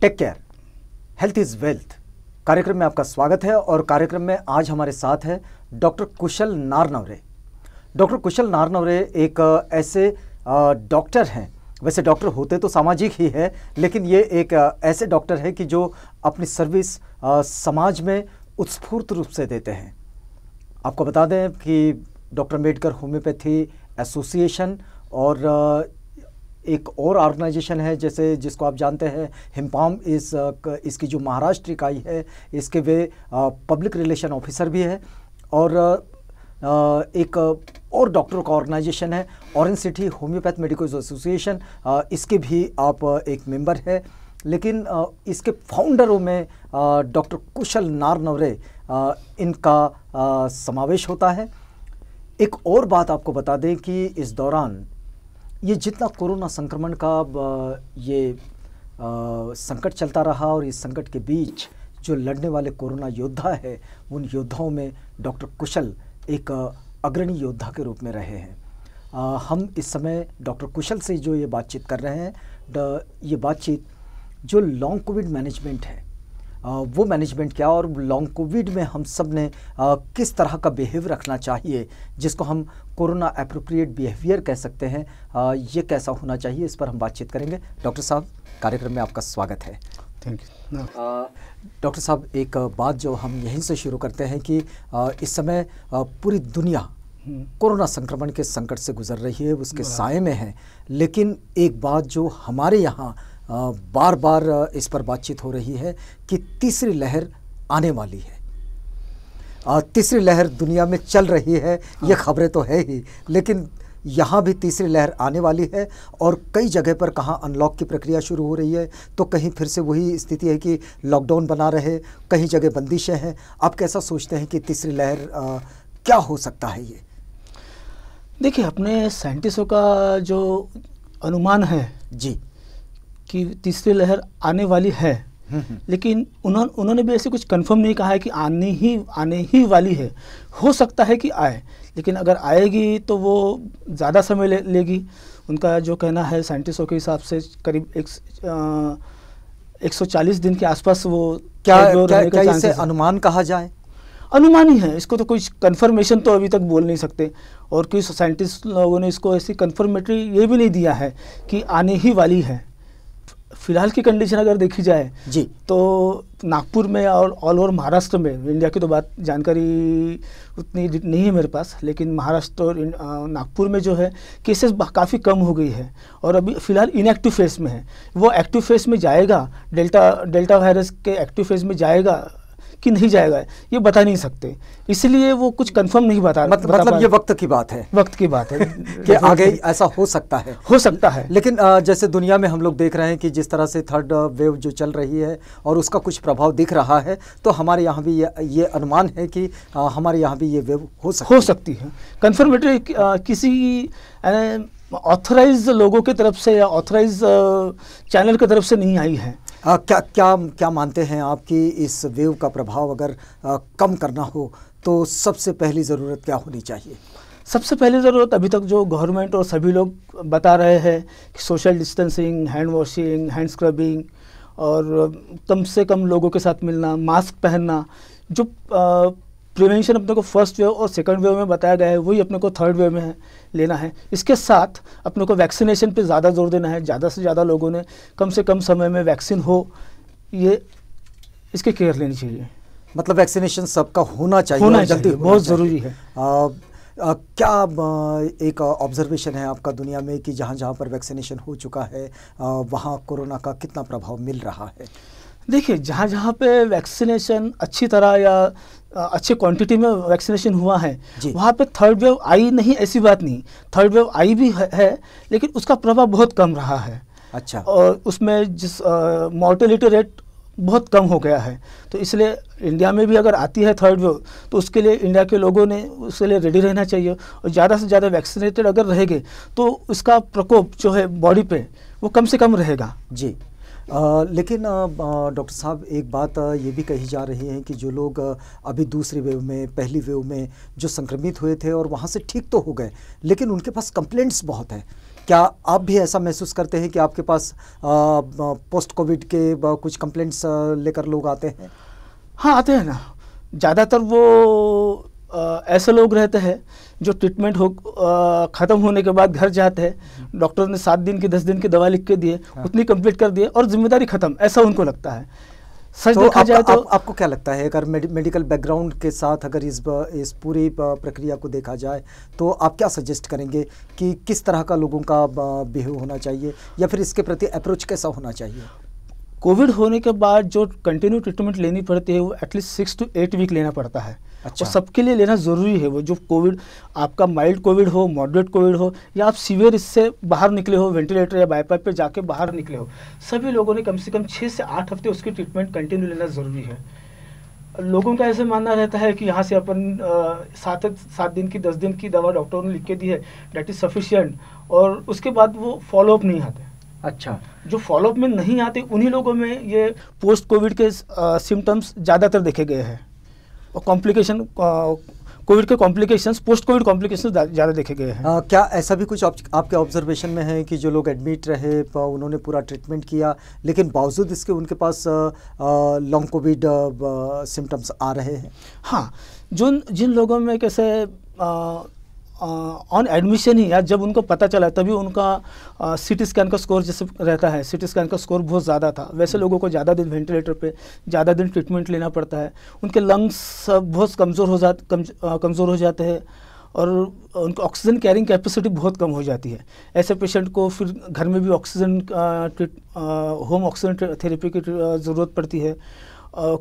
Take care health is wealth कार्यक्रम में आपका स्वागत है और कार्यक्रम में आज हमारे साथ है डॉक्टर कुशल नारनवरे डॉक्टर कुशल नारनवरे एक ऐसे डॉक्टर हैं वैसे डॉक्टर होते तो सामाजिक ही है लेकिन ये एक ऐसे डॉक्टर है कि जो अपनी सर्विस समाज में उत्स्फूर्त रूप से देते हैं आपको बता दें कि डॉक्टर अम्बेडकर होम्योपैथी एसोसिएशन और एक और ऑर्गेनाइजेशन है जैसे जिसको आप जानते हैं हिमपॉम इस इसकी जो महाराष्ट्र इकाई है इसके वे पब्लिक रिलेशन ऑफिसर भी है और एक और डॉक्टरों का ऑर्गेनाइजेशन है orange city homeopath medical association इसके भी आप एक मेंबर है लेकिन इसके फाउंडरों में डॉक्टर कुशल नारनवरे इनका समावेश होता है एक और बात आपको बता दें कि इस दौरान ये जितना कोरोना संक्रमण का ये आ, संकट चलता रहा और इस संकट के बीच जो लड़ने वाले कोरोना योद्धा है उन योद्धाओं में डॉक्टर कुशल एक अग्रणी योद्धा के रूप में रहे हैं आ, हम इस समय डॉक्टर कुशल से जो ये बातचीत कर रहे हैं ये बातचीत जो लॉन्ग कोविड मैनेजमेंट है वो मैनेजमेंट क्या और लॉन्ग कोविड में हम सब ने किस तरह का बिहेव रखना चाहिए जिसको हम कोरोना अप्रोप्रिएट बिहेवियर कह सकते हैं ये कैसा होना चाहिए इस पर हम बातचीत करेंगे डॉक्टर साहब कार्यक्रम में आपका स्वागत है थैंक यू हाँ। डॉक्टर साहब एक बात जो हम यहीं से शुरू करते हैं कि इस समय पूरी दुनिया हम्म। कोरोना संक्रमण के संकट से गुजर रही है उसके साय में है लेकिन एक बात जो हमारे यहाँ बार बार इस पर बातचीत हो रही है कि तीसरी लहर आने वाली है तीसरी लहर दुनिया में चल रही है ये हाँ। खबरें तो है ही लेकिन यहाँ भी तीसरी लहर आने वाली है और कई जगह पर कहाँ अनलॉक की प्रक्रिया शुरू हो रही है तो कहीं फिर से वही स्थिति है कि लॉकडाउन बना रहे कहीं जगह बंदिशें हैं आप कैसा सोचते हैं कि तीसरी लहर आ, क्या हो सकता है ये देखिए अपने साइंटिस्टों का जो अनुमान है जी कि तीसरी लहर आने वाली है हम्म, हम्म। लेकिन उन्होंने उन्होंने भी ऐसे कुछ कंफर्म नहीं कहा है कि आने ही आने ही वाली है हो सकता है कि आए लेकिन अगर आएगी तो वो ज़्यादा समय ले, लेगी उनका जो कहना है साइंटिस्टों के हिसाब से करीब एक एक सौ चालीस दिन के आसपास वो क्या क्या, क्या इसे अनुमान कहा जाए अनुमान ही है इसको तो कोई कन्फर्मेशन तो अभी तक बोल नहीं सकते और कोई साइंटिस्ट लोगों ने इसको ऐसी कन्फर्मेटरी ये भी नहीं दिया है कि आने ही वाली है फिलहाल की कंडीशन अगर देखी जाए जी तो नागपुर में और ऑल ओवर महाराष्ट्र में इंडिया की तो बात जानकारी उतनी नहीं है मेरे पास लेकिन महाराष्ट्र और नागपुर में जो है केसेस काफ़ी कम हो गई है और अभी फ़िलहाल इनएक्टिव फेस में है वो एक्टिव फेस में जाएगा डेल्टा डेल्टा वायरस के एक्टिव फेज़ में जाएगा कि नहीं जाएगा ये बता नहीं सकते इसलिए वो कुछ कंफर्म नहीं बता मतलब, बता मतलब ये वक्त की बात है वक्त की बात है कि आगे ऐसा हो सकता है हो सकता है लेकिन जैसे दुनिया में हम लोग देख रहे हैं कि जिस तरह से थर्ड वेव जो चल रही है और उसका कुछ प्रभाव दिख रहा है तो हमारे यहाँ भी ये ये अनुमान है कि हमारे यहाँ भी ये वेव हो सकती हो सकती है कन्फर्मेटरी किसी ऑथराइज लोगों की तरफ से या ऑथराइज चैनल की तरफ से नहीं आई है आ, क्या क्या क्या मानते हैं आपकी इस वेव का प्रभाव अगर आ, कम करना हो तो सबसे पहली ज़रूरत क्या होनी चाहिए सबसे पहली ज़रूरत अभी तक जो गवर्नमेंट और सभी लोग बता रहे हैं कि social distancing hand washing hand scrubbing और कम से कम लोगों के साथ मिलना मास्क पहनना जो आ, प्रिवेंशन अपने को फर्स्ट वेव और सेकंड वेव में बताया गया है वही अपने को थर्ड वेव में है लेना है इसके साथ अपने को वैक्सीनेशन पे ज़्यादा जोर देना है ज़्यादा से ज़्यादा लोगों ने कम से कम समय में वैक्सीन हो ये इसकी केयर लेनी चाहिए मतलब वैक्सीनेशन सबका होना चाहिए होना जल्दी बहुत ज़रूरी है आ, आ, क्या एक ऑब्जर्वेशन है आपका दुनिया में कि जहाँ जहाँ पर वैक्सीनेशन हो चुका है वहाँ कोरोना का कितना प्रभाव मिल रहा है देखिए जहाँ जहाँ पे वैक्सीनेशन अच्छी तरह या अच्छे क्वांटिटी में वैक्सीनेशन हुआ है वहाँ पे थर्ड वेव आई नहीं ऐसी बात नहीं थर्ड वेव आई भी है, है लेकिन उसका प्रभाव बहुत कम रहा है अच्छा और उसमें जिस मोर्टेलिटी रेट बहुत कम हो गया है तो इसलिए इंडिया में भी अगर आती है थर्ड वेव तो उसके लिए इंडिया के लोगों ने उसके लिए रेडी रहना चाहिए और ज़्यादा से ज़्यादा वैक्सीनेटेड अगर रहेंगे तो उसका प्रकोप जो है बॉडी पे वो कम से कम रहेगा जी आ, लेकिन डॉक्टर साहब एक बात ये भी कही जा रही है कि जो लोग अभी दूसरी वेव में पहली वेव में जो संक्रमित हुए थे और वहाँ से ठीक तो हो गए लेकिन उनके पास कंप्लेंट्स बहुत हैं क्या आप भी ऐसा महसूस करते हैं कि आपके पास आ, पोस्ट कोविड के कुछ कंप्लेंट्स लेकर लोग आते हैं हाँ आते हैं ना ज़्यादातर वो ऐसे लोग रहते हैं जो ट्रीटमेंट हो ख़त्म होने के बाद घर जाते हैं डॉक्टर ने सात दिन की दस दिन की दवा लिख के दिए हाँ। उतनी कंप्लीट कर दिए और जिम्मेदारी ख़त्म ऐसा उनको लगता है सच तो देखा जाए तो आप, आपको क्या लगता है अगर मेडिकल बैकग्राउंड के साथ अगर इस ब, इस पूरी प्रक्रिया को देखा जाए तो आप क्या सजेस्ट करेंगे कि किस तरह का लोगों का बिहेव होना चाहिए या फिर इसके प्रति अप्रोच कैसा होना चाहिए कोविड होने के बाद जो कंटिन्यू ट्रीटमेंट लेनी पड़ती है वो at least six to eight week लेना पड़ता है अच्छा। सबके लिए लेना ज़रूरी है वो जो कोविड आपका माइल्ड कोविड हो मॉडरेट कोविड हो या आप सीवियर इससे बाहर निकले हो वेंटिलेटर या बाईपाइप पे जाके बाहर निकले हो सभी लोगों ने कम से कम छः से आठ हफ्ते उसकी ट्रीटमेंट कंटिन्यू लेना ज़रूरी है लोगों का ऐसे मानना रहता है कि यहाँ से अपन सात सात दिन की दस दिन की दवा डॉक्टरों ने लिख के दी है डेट इज़ सफिशियंट और उसके बाद वो फॉलोअप नहीं आते अच्छा जो फॉलोअप में नहीं आते उन्हीं लोगों में ये पोस्ट कोविड के सिम्टम्स ज़्यादातर देखे गए हैं और कॉम्प्लिकेशन कोविड के कॉम्प्लिकेशंस पोस्ट कोविड कॉम्प्लिकेशंस ज़्यादा देखे गए हैं आ, क्या ऐसा भी कुछ आप, आपके ऑब्जर्वेशन में है कि जो लोग एडमिट रहे उन्होंने पूरा ट्रीटमेंट किया लेकिन बावजूद इसके उनके पास लॉन्ग कोविड सिम्टम्स आ रहे हैं हाँ जो जिन लोगों में कैसे ऑन एडमिशन ही या जब उनको पता चला तभी उनका टी स्कैन का स्कोर जैसे रहता है सिटी स्कैन का स्कोर बहुत ज़्यादा था वैसे लोगों को ज़्यादा दिन वेंटिलेटर पे ज़्यादा दिन ट्रीटमेंट लेना पड़ता है उनके लंग्स बहुत कमज़ोर हो जाते कम, कमज़ोर हो जाते हैं और उनको ऑक्सीजन कैरिंग कैपेसिटी बहुत कम हो जाती है ऐसे पेशेंट को फिर घर में भी ऑक्सीजन होम ऑक्सीजन थेरेपी की ज़रूरत पड़ती है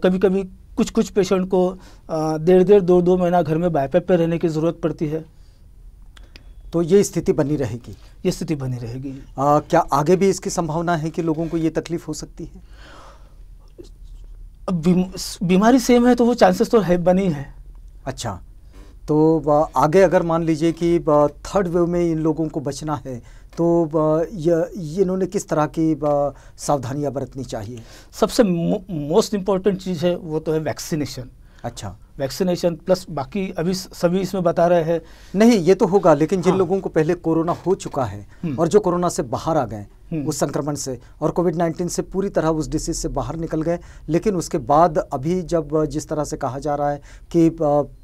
कभी कभी कुछ कुछ पेशेंट को डेढ़ डेढ़ दो दो महीना घर में बायपैप पर रहने की ज़रूरत पड़ती है तो ये स्थिति बनी रहेगी ये स्थिति बनी रहेगी आ, क्या आगे भी इसकी संभावना है कि लोगों को ये तकलीफ हो सकती है बीमारी सेम है तो वो चांसेस तो है बनी है अच्छा तो आगे अगर मान लीजिए कि थर्ड वेव में इन लोगों को बचना है तो ये इन्होंने किस तरह की सावधानियां बरतनी चाहिए सबसे मोस्ट इम्पॉर्टेंट चीज़ है वो तो है वैक्सीनेशन अच्छा वैक्सीनेशन प्लस बाकी अभी सभी इसमें बता रहे हैं नहीं ये तो होगा लेकिन जिन हाँ। लोगों को पहले कोरोना हो चुका है हम्म। और जो कोरोना से बाहर आ गए हम्म। उस संक्रमण से और कोविड 19 से पूरी तरह उस डिसीज से बाहर निकल गए लेकिन उसके बाद अभी जब जिस तरह से कहा जा रहा है कि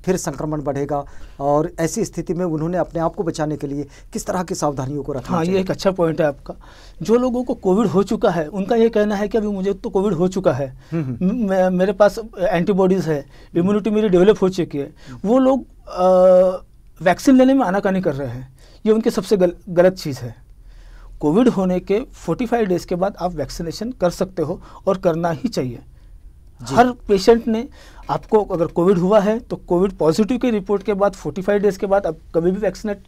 फिर संक्रमण बढ़ेगा और ऐसी स्थिति में उन्होंने अपने आप को बचाने के लिए किस तरह की सावधानियों को रखा हाँ ये एक अच्छा पॉइंट है आपका जो लोगों को कोविड हो चुका है उनका ये कहना है कि अभी मुझे तो कोविड हो चुका है हम्म, हम्म। मेरे पास एंटीबॉडीज़ है इम्यूनिटी मेरी डेवलप हो चुकी है वो लोग वैक्सीन लेने में आनाकानी कर रहे हैं ये उनकी सबसे गलत चीज़ है कोविड होने के 45 डेज के बाद आप वैक्सीनेशन कर सकते हो और करना ही चाहिए हर पेशेंट ने आपको अगर कोविड हुआ है तो कोविड पॉजिटिव की रिपोर्ट के बाद 45 डेज के बाद आप कभी भी वैक्सीनेट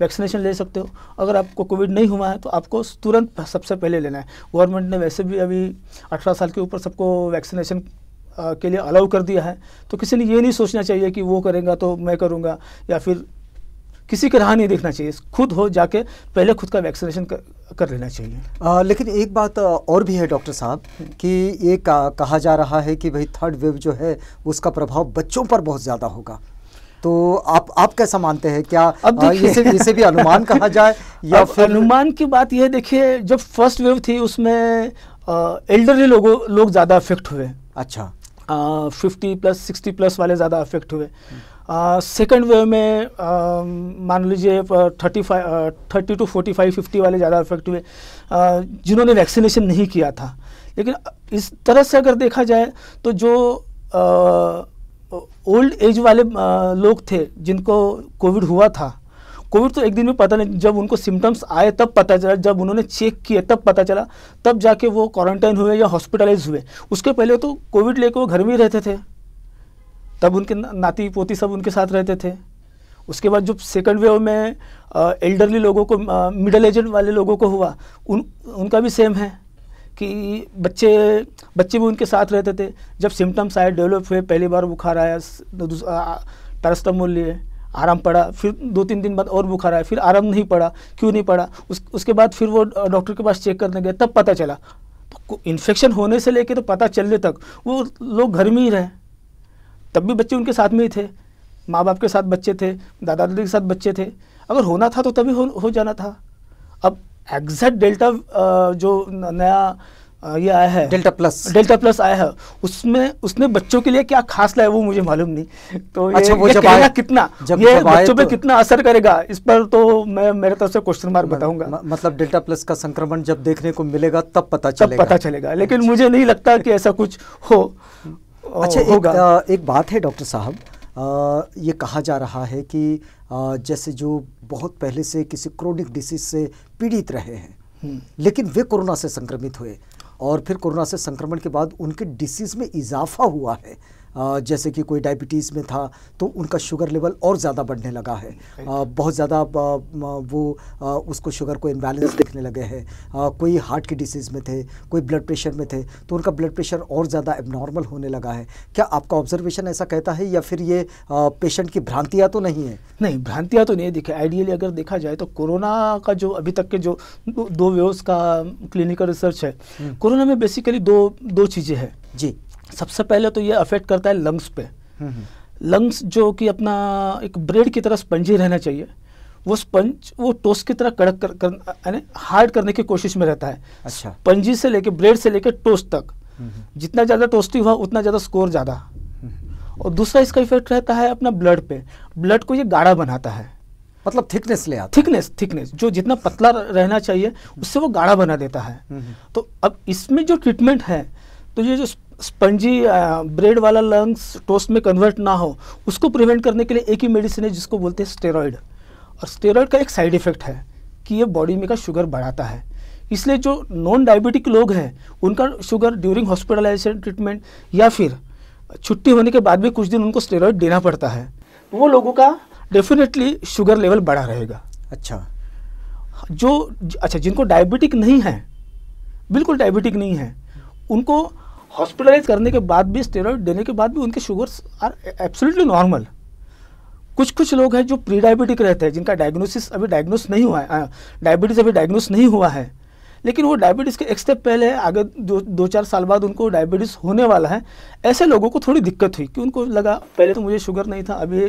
वैक्सीनेशन ले सकते हो अगर आपको कोविड नहीं हुआ है तो आपको तुरंत सबसे पहले लेना है गवर्नमेंट ने वैसे भी अभी 18 साल के ऊपर सबको वैक्सीनेशन के लिए अलाउ कर दिया है तो किसी ने ये नहीं सोचना चाहिए कि वो करेगा तो मैं करूँगा या फिर किसी का राह नहीं देखना चाहिए खुद हो जाके पहले खुद का वैक्सीनेशन कर, कर लेना चाहिए आ, लेकिन एक बात और भी है डॉक्टर साहब हम्म। कि ये कहा जा रहा है कि भाई थर्ड वेव जो है उसका प्रभाव बच्चों पर बहुत ज़्यादा होगा तो आप आप कैसा मानते हैं क्या अब इसे, इसे भी अनुमान कहा जाए या फिर अनुमान की बात यह देखिए जब फर्स्ट वेव थी उसमें एल्डरली लोगों लोग ज़्यादा अफेक्ट हुए अच्छा फिफ्टी प्लस सिक्सटी प्लस वाले ज़्यादा अफेक्ट हुए हम्म। सेकेंड वेव में मान लीजिए thirty five thirty to forty five fifty वाले ज़्यादा इफेक्ट हुए जिन्होंने वैक्सीनेशन नहीं किया था लेकिन इस तरह से अगर देखा जाए तो जो ओल्ड एज वाले आ, लोग थे जिनको कोविड हुआ था कोविड तो एक दिन में पता नहीं जब उनको सिम्टम्स आए तब पता चला जब उन्होंने चेक किए तब पता चला तब जाके वो क्वारंटाइन हुए या हॉस्पिटलाइज हुए उसके पहले तो कोविड लेकर वो घर में ही रहते थे तब उनके नाती पोती सब उनके साथ रहते थे उसके बाद जब सेकंड वेव में एल्डरली लोगों को मिडल एजेंट वाले लोगों को हुआ उन उनका भी सेम है कि बच्चे बच्चे भी उनके साथ रहते थे जब सिम्टम्स आए डेवलप हुए पहली बार बुखार आया पैरास्टामोल लिए आराम पड़ा फिर दो तीन दिन बाद और बुखार आया फिर आराम नहीं पड़ा क्यों नहीं पड़ा उस उसके बाद फिर वो डॉक्टर के पास चेक करने गए तब पता चला तो इन्फेक्शन होने से लेके तो पता चलने तक वो लोग घर में ही रहे तब भी बच्चे उनके साथ में ही थे माँ बाप के साथ बच्चे थे दादा दादी के साथ बच्चे थे अगर होना था तो तभी हो, हो जाना था अब एग्जैक्ट डेल्टा जो नया ये आया है डेल्टा प्लस डेल्टा प्लस आया है उसमें उसने बच्चों के लिए क्या खास लाया वो मुझे मालूम नहीं तो ये, अच्छा, वो ये जब आए, कितना जब ये जब बच्चों तो, पे कितना असर करेगा इस पर तो मैं मेरे तरफ से क्वेश्चन मार्क बताऊंगा म, मतलब डेल्टा प्लस का संक्रमण जब देखने को मिलेगा तब पता चलेगा तब पता चलेगा लेकिन मुझे नहीं लगता कि ऐसा कुछ हो अच्छा एक, एक बात है डॉक्टर साहब ये कहा जा रहा है कि जैसे जो बहुत पहले से किसी क्रोनिक डिसीज से पीड़ित रहे हैं हम्म। लेकिन वे कोरोना से संक्रमित हुए और फिर कोरोना से संक्रमण के बाद उनके डिसीज में इजाफा हुआ है जैसे कि कोई डायबिटीज़ में था तो उनका शुगर लेवल और ज़्यादा बढ़ने लगा है बहुत ज़्यादा वो उसको शुगर को इम्बैलेंस दिखने लगे हैं कोई हार्ट की डिसीज़ में थे कोई ब्लड प्रेशर में थे तो उनका ब्लड प्रेशर और ज़्यादा एबनॉर्मल होने लगा है क्या आपका ऑब्जर्वेशन ऐसा कहता है या फिर ये पेशेंट की भ्रांतियाँ तो नहीं है नहीं भ्रांतियाँ तो नहीं है दिखे आइडियली अगर देखा जाए तो कोरोना का जो अभी तक के जो दो वे का क्लिनिकल रिसर्च है हम्म। कोरोना में बेसिकली दो दो चीज़ें हैं जी सबसे पहले तो ये अफेक्ट करता है लंग्स पे लंग्स हम्म, हम्म। जो कि अपना एक ब्रेड की तरह स्पंजी रहना चाहिए वो स्पंज वो टोस्ट की तरह कड़क कर, कर यानी हार्ड करने की कोशिश में रहता है अच्छा स्पंजी से लेके ब्रेड से लेके टोस्ट तक हम्म, जितना ज़्यादा टोस्टी हुआ उतना ज़्यादा स्कोर ज़्यादा और दूसरा इसका इफेक्ट रहता है अपना ब्लड पे ब्लड को ये गाढ़ा बनाता है मतलब थिकनेस ले आता थिकनेस थिकनेस जो जितना पतला रहना चाहिए उससे वो गाढ़ा बना देता है तो अब इसमें जो ट्रीटमेंट है तो ये जो स्पंजी ब्रेड वाला लंग्स टोस्ट में कन्वर्ट ना हो उसको प्रिवेंट करने के लिए एक ही मेडिसिन है जिसको बोलते हैं स्टेरॉयड और स्टेरॉयड का एक साइड इफेक्ट है कि ये बॉडी में का शुगर बढ़ाता है इसलिए जो नॉन डायबिटिक लोग हैं उनका शुगर ड्यूरिंग हॉस्पिटलाइजेशन ट्रीटमेंट या फिर छुट्टी होने के बाद भी कुछ दिन उनको स्टेरॉयड देना पड़ता है तो वो लोगों का डेफिनेटली शुगर लेवल बढ़ा रहेगा अच्छा जो अच्छा जिनको डायबिटिक नहीं है बिल्कुल डायबिटिक नहीं है उनको हॉस्पिटलाइज करने के बाद भी स्टेरॉइड देने के बाद भी उनके शुगर आर एब्सोल्युटली नॉर्मल कुछ कुछ लोग हैं जो प्री डायबिटिक रहते हैं जिनका डायग्नोसिस अभी डायग्नोस नहीं हुआ है डायबिटीज़ अभी डायग्नोस नहीं हुआ है लेकिन वो डायबिटीज़ के एक स्टेप पहले आगे दो दो चार साल बाद उनको डायबिटीज़ होने वाला है ऐसे लोगों को थोड़ी दिक्कत हुई कि उनको लगा पहले तो मुझे शुगर नहीं था अभी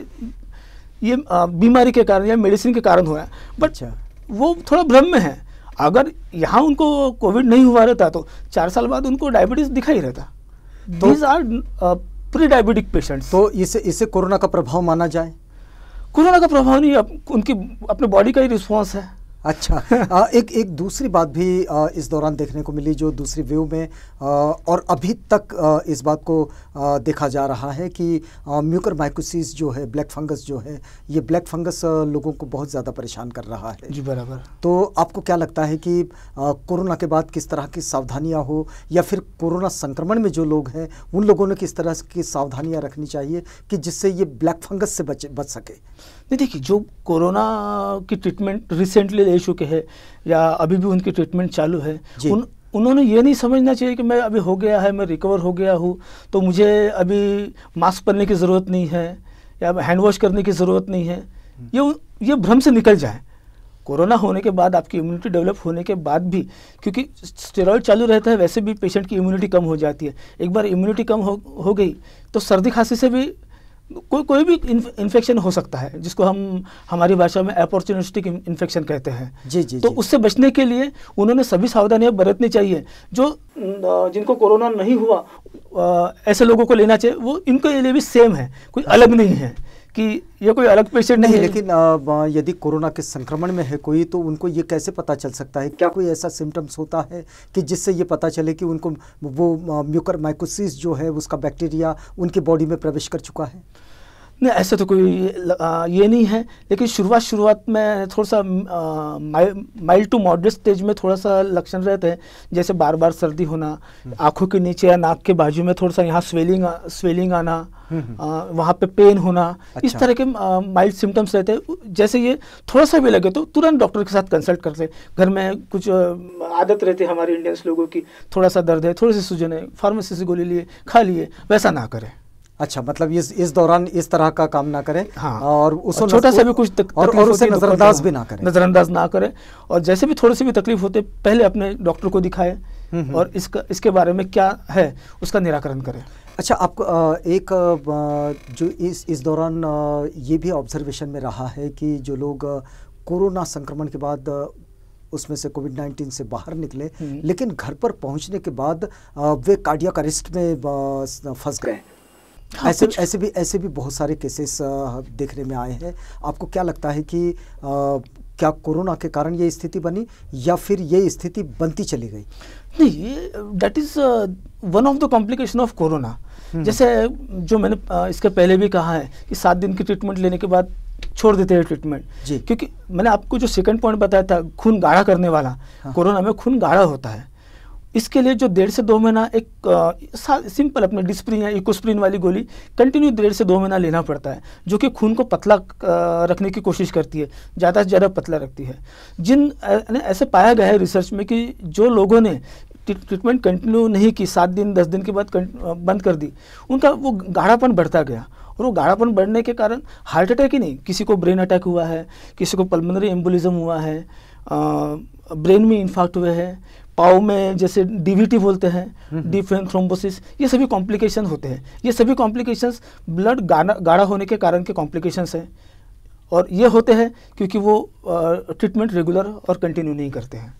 ये बीमारी के कारण या मेडिसिन के कारण हुआ है बट अच्छा। वो थोड़ा भ्रम में है अगर यहाँ उनको कोविड नहीं हुआ रहता तो चार साल बाद उनको डायबिटीज दिखा ही रहता these are pre diabetic patient तो इसे इसे कोरोना का प्रभाव माना जाए कोरोना का प्रभाव नहीं अप, उनकी अपने बॉडी का ही रिस्पॉन्स है अच्छा आ, एक एक दूसरी बात भी आ, इस दौरान देखने को मिली जो दूसरी व्यू में आ, और अभी तक आ, इस बात को आ, देखा जा रहा है कि म्यूकर माइकोसिस जो है ब्लैक फंगस जो है ये ब्लैक फंगस लोगों को बहुत ज़्यादा परेशान कर रहा है जी बराबर तो आपको क्या लगता है कि कोरोना के बाद किस तरह की सावधानियाँ हो या फिर कोरोना संक्रमण में जो लोग हैं उन लोगों ने किस तरह की सावधानियाँ रखनी चाहिए कि जिससे ये ब्लैक फंगस से बच बच सके नहीं देखिए जो कोरोना की ट्रीटमेंट रिसेंटली ले चुके हैं या अभी भी उनकी ट्रीटमेंट चालू है उन उन्होंने ये नहीं समझना चाहिए कि मैं अभी हो गया है मैं रिकवर हो गया हूँ तो मुझे अभी मास्क पहनने की ज़रूरत नहीं है या हैंड वॉश करने की ज़रूरत नहीं है ये ये भ्रम से निकल जाए कोरोना होने के बाद आपकी इम्यूनिटी डेवलप होने के बाद भी क्योंकि स्टेरॉयड चालू रहता है वैसे भी पेशेंट की इम्यूनिटी कम हो जाती है एक बार इम्यूनिटी कम हो हो गई तो सर्दी खांसी से भी कोई कोई भी इन्फेक्शन हो सकता है जिसको हम हमारी भाषा में अपॉर्चुनिस्टिक इन्फेक्शन कहते हैं जी जी तो जी। उससे बचने के लिए उन्होंने सभी सावधानियां बरतनी चाहिए जो जिनको कोरोना नहीं हुआ ऐसे लोगों को लेना चाहिए वो इनके लिए भी सेम है कोई अलग नहीं है कि ये कोई अलग पेशेंट नहीं, नहीं लेकिन यदि कोरोना के संक्रमण में है कोई तो उनको ये कैसे पता चल सकता है क्या कोई ऐसा सिम्टम्स होता है कि जिससे ये पता चले कि उनको वो म्यूकर माइकोसिस जो है उसका बैक्टीरिया उनकी बॉडी में प्रवेश कर चुका है नहीं ऐसा तो कोई ये नहीं है लेकिन शुरुआत शुरुआत में थोड़ा सा माइल्ड टू मॉडरेट स्टेज में थोड़ा सा लक्षण रहते हैं जैसे बार बार सर्दी होना हम्म। आंखों के नीचे या नाक के बाजू में थोड़ा सा यहाँ स्वेलिंग स्वेलिंग आना हम्म, हम्म। आ, वहाँ पे पेन होना अच्छा। इस तरह के माइल्ड सिम्टम्स रहते हैं जैसे ये थोड़ा सा भी लगे तो तुरंत डॉक्टर के साथ कंसल्ट करते ले घर में कुछ आदत रहती है हमारे इंडियंस लोगों की थोड़ा सा दर्द है थोड़ी सी सूजन है फार्मेसी से गोली लिए खा लिए वैसा ना करें अच्छा मतलब इस इस दौरान इस तरह का काम ना करें हाँ और उस छोटा सा भी कुछ और, और उसे नज़रअंदाज भी ना करें नज़रअंदाज ना करें और जैसे भी थोड़ी सी भी तकलीफ होते पहले अपने डॉक्टर को दिखाए हम्म, हम्म। और इसका इसके बारे में क्या है उसका निराकरण करें अच्छा आपको एक जो इस इस दौरान ये भी ऑब्जर्वेशन में रहा है कि जो लोग कोरोना संक्रमण के बाद उसमें से कोविड नाइन्टीन से बाहर निकले हम्म। लेकिन घर पर पहुंचने के बाद वे कार्डियक अरेस्ट में फंस गए हाँ, ऐसे ऐसे भी ऐसे भी बहुत सारे केसेस देखने में आए हैं आपको क्या लगता है कि आ, क्या कोरोना के कारण ये स्थिति बनी या फिर ये स्थिति बनती चली गई नहीं that is one of the complication of corona जैसे जो मैंने आ, इसके पहले भी कहा है कि सात दिन की ट्रीटमेंट लेने के बाद छोड़ देते हैं ट्रीटमेंट जी क्योंकि मैंने आपको जो सेकंड पॉइंट बताया था खून गाढ़ा करने वाला हाँ। कोरोना में खून गाढ़ा होता है इसके लिए जो डेढ़ से दो महीना एक आ, सिंपल अपने डिस्प्रिन या इकोस्प्रिन वाली गोली कंटिन्यू डेढ़ से दो महीना लेना पड़ता है जो कि खून को पतला रखने की कोशिश करती है ज़्यादा से ज़्यादा पतला रखती है जिन ऐसे पाया गया है रिसर्च में कि जो लोगों ने ट्रीटमेंट कंटिन्यू नहीं की सात दिन दस दिन के बाद बंद कर दी उनका वो गाढ़ापन बढ़ता गया और वो गाढ़ापन बढ़ने के कारण हार्ट अटैक ही नहीं किसी को ब्रेन अटैक हुआ है किसी को पल्मोनरी एम्बुलिज्म हुआ है ब्रेन में इन्फाक्ट हुए हैं पाओ में जैसे डीवीटी बोलते हैं डिफेन थ्रोम्बोसिस हम्म, हम्म। ये सभी कॉम्प्लिकेशन होते हैं ये सभी कॉम्प्लिकेशंस ब्लड गाढ़ा होने के कारण के कॉम्प्लिकेशंस हैं और ये होते हैं क्योंकि वो ट्रीटमेंट रेगुलर और कंटिन्यू नहीं करते हैं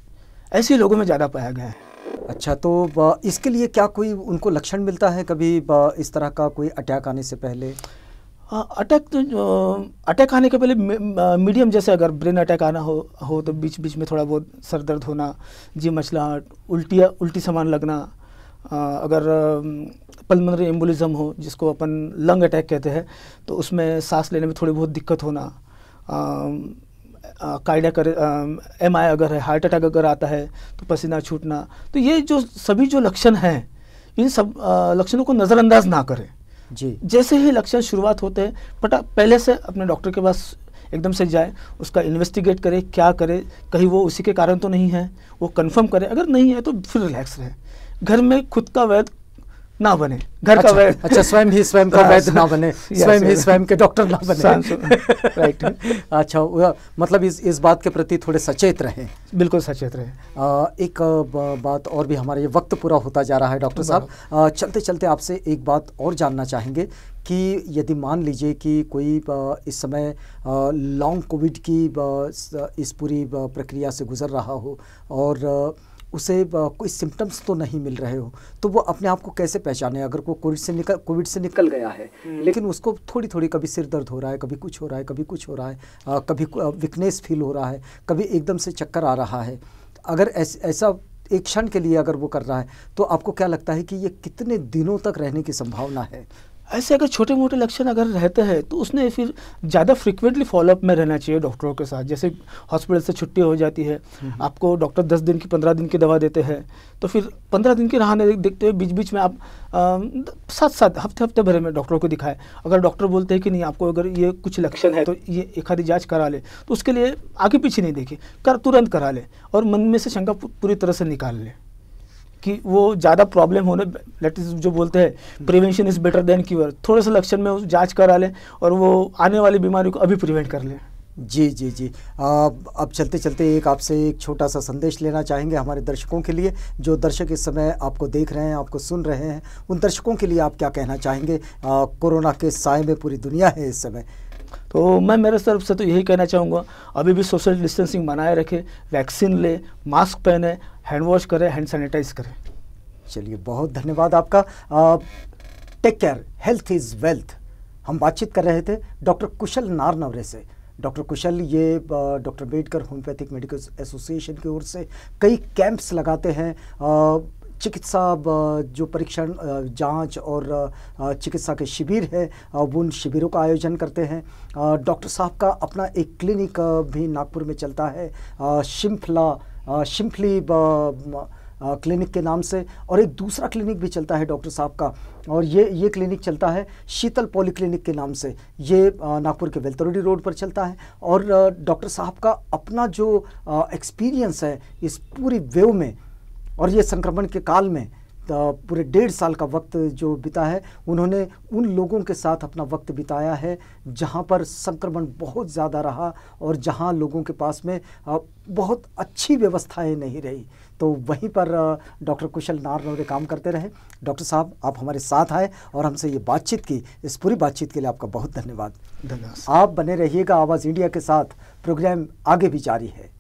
ऐसे लोगों में ज़्यादा पाया गया है अच्छा तो इसके लिए क्या कोई उनको लक्षण मिलता है कभी इस तरह का कोई अटैक आने से पहले हाँ, अटैक तो अटैक आने के पहले मीडियम जैसे अगर ब्रेन अटैक आना हो हो तो बीच बीच में थोड़ा बहुत सर दर्द होना जी मछलाहट उल्टिया उल्टी सामान लगना अगर पलमरी एम्बुलिज्म हो जिसको अपन लंग अटैक कहते हैं तो उसमें सांस लेने में थोड़ी बहुत दिक्कत होना कायदा कर एम आई अगर है हार्ट अटैक अगर आता है तो पसीना छूटना तो ये जो सभी जो लक्षण हैं इन सब लक्षणों को नज़रअंदाज ना करें जी जैसे ही लक्षण शुरुआत होते हैं पटा पहले से अपने डॉक्टर के पास एकदम से जाए उसका इन्वेस्टिगेट करे क्या करे कहीं वो उसी के कारण तो नहीं है वो कंफर्म करे अगर नहीं है तो फिर रिलैक्स रहे घर में खुद का वैध ना बने घर अच्छा, का अच्छा स्वयं ही स्वयं का हाँ, वैद्य ना बने स्वयं ही स्वयं के डॉक्टर ना बने राइट अच्छा मतलब इस इस बात के प्रति थोड़े सचेत रहे बिल्कुल सचेत रहे एक बात और भी हमारा ये वक्त पूरा होता जा रहा है डॉक्टर हाँ। साहब चलते चलते आपसे एक बात और जानना चाहेंगे कि यदि मान लीजिए कि कोई इस समय लॉन्ग कोविड की इस पूरी प्रक्रिया से गुजर रहा हो और उसे कोई सिम्टम्स तो नहीं मिल रहे हो तो वो अपने आप को कैसे पहचाने अगर वो कोविड से निकल कोविड से निकल गया है हम्म। लेकिन उसको थोड़ी थोड़ी कभी सिर दर्द हो रहा है कभी कुछ हो रहा है कभी कुछ हो रहा है आ, कभी वीकनेस फील हो रहा है कभी एकदम से चक्कर आ रहा है अगर ऐस, ऐसा एक क्षण के लिए अगर वो कर रहा है तो आपको क्या लगता है कि ये कितने दिनों तक रहने की संभावना है ऐसे अगर छोटे मोटे लक्षण अगर रहते हैं तो उसने फिर ज़्यादा फ्रिक्वेंटली फॉलोअप में रहना चाहिए डॉक्टरों के साथ जैसे हॉस्पिटल से छुट्टी हो जाती है हम्म। आपको डॉक्टर दस दिन की पंद्रह दिन की दवा देते हैं तो फिर पंद्रह दिन की नहीं देखते हुए बीच बीच में आप साथ साथ हफ्ते हफ्ते भरे में डॉक्टरों को दिखाएं अगर डॉक्टर बोलते हैं कि नहीं आपको अगर ये कुछ लक्षण है तो ये एक आधी जाँच करा ले तो उसके लिए आगे पीछे नहीं देखे कर तुरंत करा ले और मन में से शंका पूरी तरह से निकाल लें कि वो ज़्यादा प्रॉब्लम होने लेट जो बोलते हैं prevention is better than cure थोड़े से लक्षण में जाँच करा लें और वो आने वाली बीमारी को अभी प्रिवेंट कर लें जी जी जी आ, अब चलते चलते एक आपसे एक छोटा सा संदेश लेना चाहेंगे हमारे दर्शकों के लिए जो दर्शक इस समय आपको देख रहे हैं आपको सुन रहे हैं उन दर्शकों के लिए आप क्या कहना चाहेंगे कोरोना के साय में पूरी दुनिया है इस समय तो मैं मेरे तरफ से तो यही कहना चाहूँगा अभी भी सोशल डिस्टेंसिंग बनाए रखें वैक्सीन लें मास्क पहने हैंड वॉश करें हैंड सैनिटाइज करें चलिए बहुत धन्यवाद आपका take care health is wealth हम बातचीत कर रहे थे डॉक्टर कुशल नारनवरे से डॉक्टर कुशल ये doctor Ambedkar homeopathic medical association की ओर से कई कैंप्स लगाते हैं चिकित्सा जो परीक्षण जांच और चिकित्सा के शिविर है उन शिविरों का आयोजन करते हैं डॉक्टर साहब का अपना एक क्लिनिक भी नागपुर में चलता है शिम्फला शिम्फली क्लिनिक के नाम से और एक दूसरा क्लिनिक भी चलता है डॉक्टर साहब का और ये ये क्लिनिक चलता है शीतल पॉली क्लिनिक के नाम से ये नागपुर के वेल्तरोडी रोड पर चलता है और डॉक्टर साहब का अपना जो एक्सपीरियंस है इस पूरी वेव में और ये संक्रमण के काल में तो पूरे डेढ़ साल का वक्त जो बिता है उन्होंने उन लोगों के साथ अपना वक्त बिताया है जहाँ पर संक्रमण बहुत ज़्यादा रहा और जहाँ लोगों के पास में बहुत अच्छी व्यवस्थाएं नहीं रही तो वहीं पर डॉक्टर कुशल नौरे काम करते रहे डॉक्टर साहब आप हमारे साथ आए और हमसे ये बातचीत की इस पूरी बातचीत के लिए आपका बहुत धन्यवाद धन्यवाद आप बने रहिएगा आवाज़ इंडिया के साथ प्रोग्राम आगे भी जारी है